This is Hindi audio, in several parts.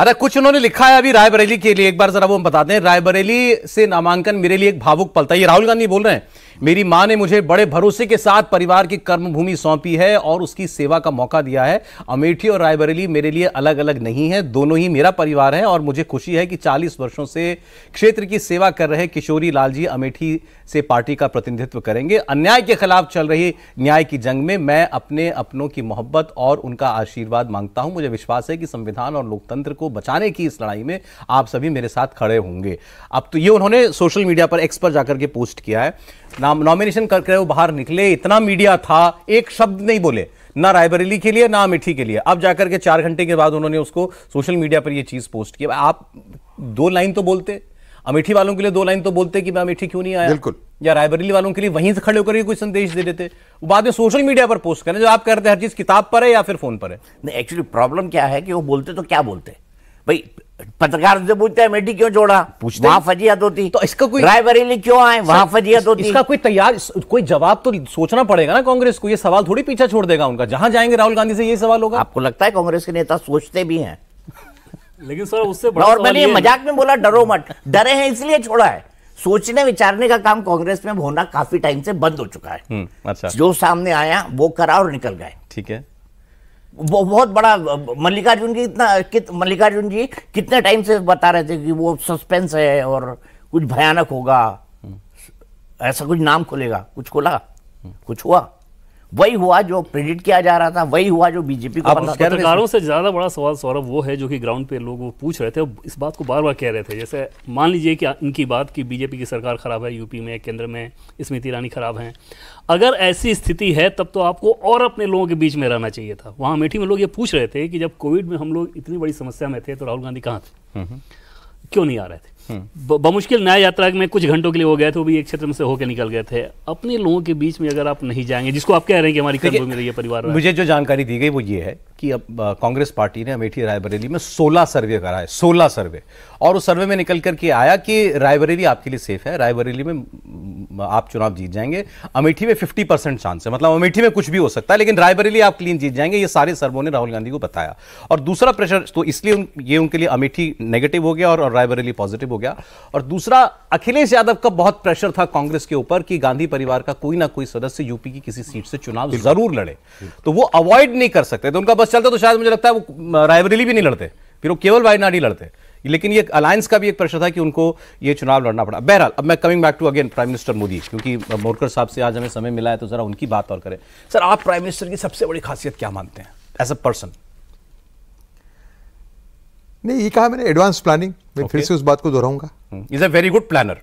अरे कुछ उन्होंने लिखा है अभी रायबरेली के लिए एक बार जरा वो हम बता दें रायबरेली से नामांकन मेरे लिए एक भावुक पलता है ये राहुल गांधी बोल रहे हैं मेरी मां ने मुझे बड़े भरोसे के साथ परिवार की कर्मभूमि सौंपी है और उसकी सेवा का मौका दिया है अमेठी और रायबरेली मेरे लिए अलग अलग नहीं है दोनों ही मेरा परिवार है और मुझे खुशी है कि चालीस वर्षों से क्षेत्र की सेवा कर रहे किशोरी लाल जी अमेठी से पार्टी का प्रतिनिधित्व करेंगे अन्याय के खिलाफ चल रही न्याय की जंग में मैं अपने अपनों की मोहब्बत और उनका आशीर्वाद मांगता हूं मुझे विश्वास है कि संविधान और लोकतंत्र को बचाने की इस लड़ाई में आप सभी मेरे साथ खड़े होंगे अब तो ये उन्होंने सोशल मीडिया पर एक्स पर जाकर के पोस्ट किया है नाम नॉमिनेशन करके वो बाहर निकले इतना मीडिया था एक शब्द नहीं बोले ना रायबरेली के लिए ना अमेठी के लिए अब जाकर के चार घंटे के बाद उन्होंने उसको सोशल मीडिया पर यह चीज़ पोस्ट किया आप दो लाइन तो बोलते अमेठी वालों के लिए दो लाइन तो बोलते कि मैं अमेठी क्यों नहीं आया बिल्कुल या रायबरेली वालों के लिए वहीं से खड़े होकर कोई संदेश दे देते बाद में सोशल मीडिया पर पोस्ट करें जो आप करते हैं हर चीज किताब पर है या फिर फोन पर है नहीं एक्चुअली प्रॉब्लम क्या है कि वो बोलते तो क्या बोलते भाई पत्रकार से पूछते हैं मेडी क्यों जोड़ा पूछते वहां फजीहत होती तो इसका कोई रायबरेली क्यों आए वहां फजीहत होती इसका कोई तैयार कोई जवाब तो सोचना पड़ेगा ना कांग्रेस को ये सवाल थोड़ी पीछा छोड़ देगा उनका जहां जाएंगे राहुल गांधी से ये सवाल होगा आपको लगता है कांग्रेस के नेता सोचते भी हैं लेकिन सर उससे बड़ा और मैंने मजाक में बोला डरो मत डरे हैं इसलिए छोड़ा है सोचने विचारने का काम कांग्रेस में होना काफी टाइम से बंद हो चुका है हम्म, अच्छा जो सामने आया वो करा और निकल गए ठीक है बहुत बड़ा मल्लिकार्जुन जी इतना कित मल्लिकार्जुन जी कितने टाइम से बता रहे थे कि वो सस्पेंस है और कुछ भयानक होगा हम्म। ऐसा कुछ नाम खुलेगा कुछ खुला हम्म। कुछ हुआ वही हुआ जो प्रेडिक्ट किया जा रहा था वही हुआ जो बीजेपी को पत्रकारों से ज्यादा बड़ा सवाल सौरभ वो है जो कि ग्राउंड पे लोग वो पूछ रहे थे इस बात को बार बार कह रहे थे जैसे मान लीजिए कि इनकी बात कि बीजेपी की सरकार खराब है यूपी में केंद्र में स्मृति ईरानी खराब है अगर ऐसी स्थिति है तब तो आपको और अपने लोगों के बीच में रहना चाहिए था वहां अमेठी में लोग ये पूछ रहे थे कि जब कोविड में हम लोग इतनी बड़ी समस्या में थे तो राहुल गांधी कहाँ थे हम्म, हम्म। क्यों नहीं आ रहे थे बमुश्किल न्याय यात्रा में कुछ घंटों के लिए हो गए थे वो भी एक क्षेत्र में से होकर निकल गए थे अपने लोगों के बीच में अगर आप नहीं जाएंगे जिसको आप कह रहे हैं कि हमारी कर्मभूमि में रही परिवार मुझे जो जानकारी दी गई वो ये है कि अब कांग्रेस पार्टी ने अमेठी रायबरेली में 16 सर्वे करा है 16 सर्वे और उस सर्वे में निकल करके आया कि रायबरेली आपके लिए सेफ है रायबरेली में आप चुनाव जीत जाएंगे अमेठी में 50 परसेंट चांस है मतलब अमेठी में कुछ भी हो सकता है लेकिन रायबरेली आप क्लीन जीत जाएंगे ये सारे सर्वों ने राहुल गांधी को बताया और दूसरा प्रेशर तो इसलिए ये उनके लिए अमेठी नेगेटिव हो गया और रायबरेली पॉजिटिव हो गया गया और दूसरा अखिलेश यादव का बहुत प्रेशर था कांग्रेस के ऊपर कि गांधी परिवार का कोई ना कोई सदस्य यूपी की किसी सीट से चुनाव जरूर लड़े तो वो अवॉइड नहीं कर सकते तो उनका बस चलता तो शायद मुझे लगता है वो रायबरेली भी नहीं लड़ते फिर वो केवल वायनाड ही लड़ते लेकिन ये अलायंस का भी एक प्रश्न था कि उनको ये चुनाव लड़ना पड़ा बहरहाल अब मैं coming back to again prime minister Modi क्योंकि मोरकर साहब से आज हमें समय मिला है तो जरा उनकी बात और करें सर आप प्राइम मिनिस्टर की सबसे बड़ी खासियत क्या मानते हैं एज अ पर्सन नहीं ये कहा मैंने एडवांस प्लानिंग मैं फिर से उस बात को दोहराऊंगा इज hmm. मतलब, a very good planner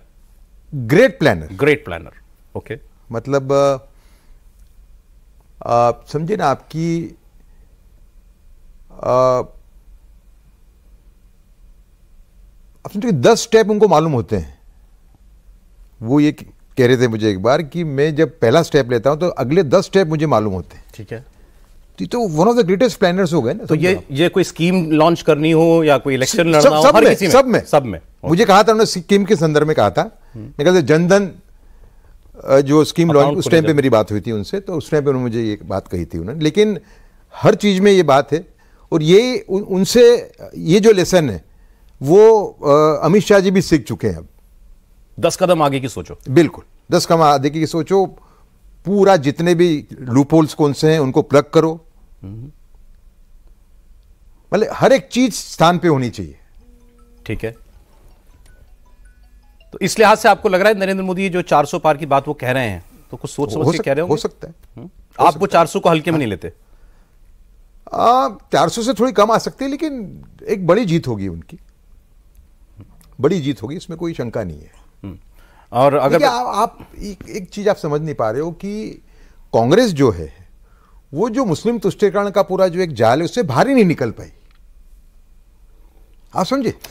great planner great planner okay मतलब आप समझे ना आपकी आप दस स्टेप उनको मालूम होते हैं वो ये कह रहे थे मुझे एक बार कि मैं जब पहला स्टेप लेता हूं तो अगले दस स्टेप मुझे मालूम होते हैं ठीक है तो one of the greatest planners हो गए ना तो ये ये कोई स्कीम लॉन्च करनी हो या कोई इलेक्शन लड़ना सब, हो सब हर में, किसी में सब में सब में मुझे कहा था उन्होंने स्कीम के संदर्भ में कहा था निकल जनधन जो स्कीम लॉन्च उस टाइम पे मेरी बात हुई थी उनसे तो उस टाइम पे उन्होंने मुझे ये बात कही थी उन्होंने लेकिन हर चीज़ में ये बात है और ये उनसे ये जो लेसन है वो अमित शाह जी भी सीख चुके हैं अब दस कदम आगे की सोचो बिल्कुल दस कदम आगे की सोचो पूरा जितने भी लूपोल्स कौन से हैं उनको प्लग करो हम्म। मतलब हर एक चीज स्थान पे होनी चाहिए ठीक है तो इस लिहाज से आपको लग रहा है नरेंद्र मोदी जो 400 पार की बात वो कह रहे हैं तो कुछ सोच समझ के कह रहे हो हो सकता है हम्म। आप वो 400 को हल्के में नहीं हाँ। लेते चार सौ से थोड़ी कम आ सकती है लेकिन एक बड़ी जीत होगी उनकी बड़ी जीत होगी इसमें कोई शंका नहीं है हम्म। और अगर आप एक, एक चीज आप समझ नहीं पा रहे हो कि कांग्रेस जो है वो जो मुस्लिम तुष्टिकरण का पूरा जो एक जाल है उससे भारी नहीं निकल पाई आप समझे